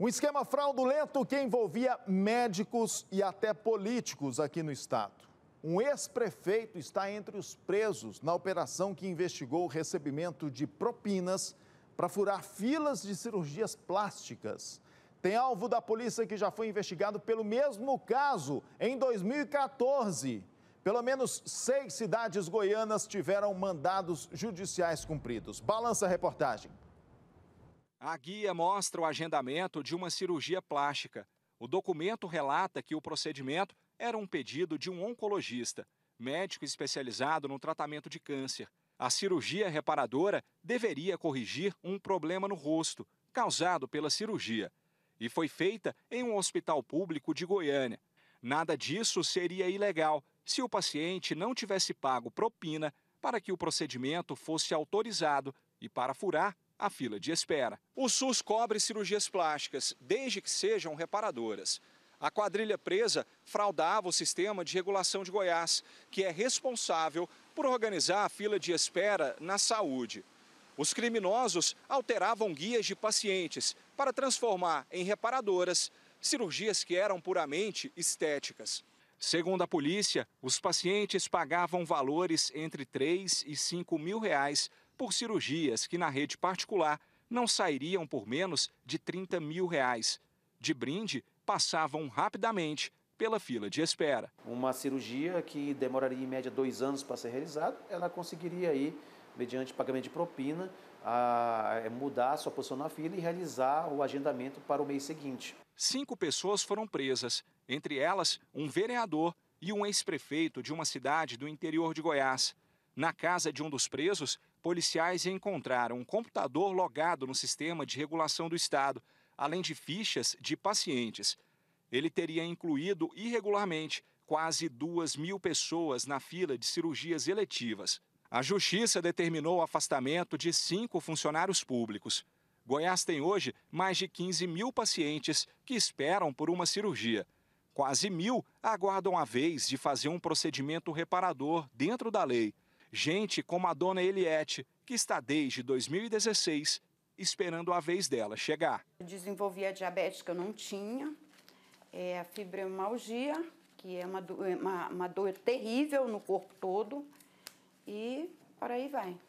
Um esquema fraudulento que envolvia médicos e até políticos aqui no estado. Um ex-prefeito está entre os presos na operação que investigou o recebimento de propinas para furar filas de cirurgias plásticas. Tem alvo da polícia que já foi investigado pelo mesmo caso em 2014. Pelo menos seis cidades goianas tiveram mandados judiciais cumpridos. Balança a reportagem. A guia mostra o agendamento de uma cirurgia plástica. O documento relata que o procedimento era um pedido de um oncologista, médico especializado no tratamento de câncer. A cirurgia reparadora deveria corrigir um problema no rosto, causado pela cirurgia, e foi feita em um hospital público de Goiânia. Nada disso seria ilegal se o paciente não tivesse pago propina para que o procedimento fosse autorizado e para furar a fila de espera. O SUS cobre cirurgias plásticas, desde que sejam reparadoras. A quadrilha presa fraudava o sistema de regulação de Goiás, que é responsável por organizar a fila de espera na saúde. Os criminosos alteravam guias de pacientes para transformar em reparadoras cirurgias que eram puramente estéticas. Segundo a polícia, os pacientes pagavam valores entre 3 e 5 mil reais por cirurgias que na rede particular não sairiam por menos de 30 mil reais. De brinde, passavam rapidamente pela fila de espera. Uma cirurgia que demoraria em média dois anos para ser realizada, ela conseguiria aí, mediante pagamento de propina, a é, mudar sua posição na fila e realizar o agendamento para o mês seguinte. Cinco pessoas foram presas, entre elas um vereador e um ex-prefeito de uma cidade do interior de Goiás. Na casa de um dos presos policiais encontraram um computador logado no sistema de regulação do Estado, além de fichas de pacientes. Ele teria incluído irregularmente quase duas mil pessoas na fila de cirurgias eletivas. A Justiça determinou o afastamento de cinco funcionários públicos. Goiás tem hoje mais de 15 mil pacientes que esperam por uma cirurgia. Quase mil aguardam a vez de fazer um procedimento reparador dentro da lei. Gente como a dona Eliette, que está desde 2016 esperando a vez dela chegar. Eu desenvolvi a diabetes que eu não tinha, é a fibromialgia, que é uma, é, uma, uma dor terrível no corpo todo, e por aí vai.